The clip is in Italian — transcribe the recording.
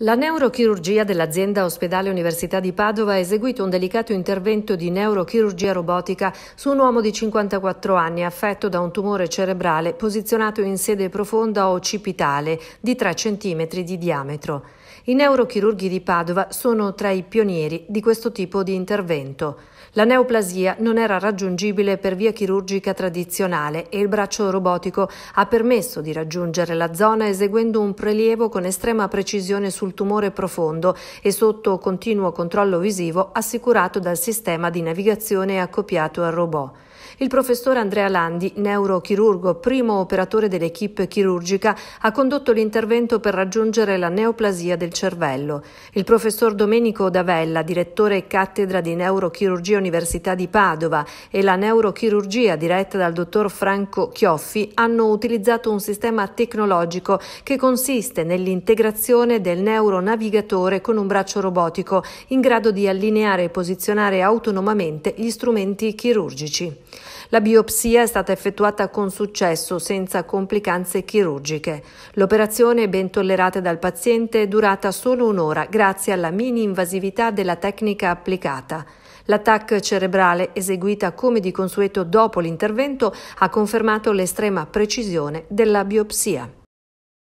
La neurochirurgia dell'azienda Ospedale Università di Padova ha eseguito un delicato intervento di neurochirurgia robotica su un uomo di 54 anni affetto da un tumore cerebrale posizionato in sede profonda occipitale di 3 cm di diametro. I neurochirurghi di Padova sono tra i pionieri di questo tipo di intervento. La neoplasia non era raggiungibile per via chirurgica tradizionale e il braccio robotico ha permesso di raggiungere la zona eseguendo un prelievo con estrema precisione sul sul tumore profondo e sotto continuo controllo visivo assicurato dal sistema di navigazione accoppiato al robot. Il professor Andrea Landi, neurochirurgo, primo operatore dell'equipe chirurgica, ha condotto l'intervento per raggiungere la neoplasia del cervello. Il professor Domenico Davella, direttore cattedra di neurochirurgia Università di Padova e la neurochirurgia diretta dal dottor Franco Chioffi, hanno utilizzato un sistema tecnologico che consiste nell'integrazione del neuronavigatore con un braccio robotico in grado di allineare e posizionare autonomamente gli strumenti chirurgici. La biopsia è stata effettuata con successo, senza complicanze chirurgiche. L'operazione, ben tollerata dal paziente, è durata solo un'ora grazie alla mini-invasività della tecnica applicata. L'attacco cerebrale, eseguita come di consueto dopo l'intervento, ha confermato l'estrema precisione della biopsia.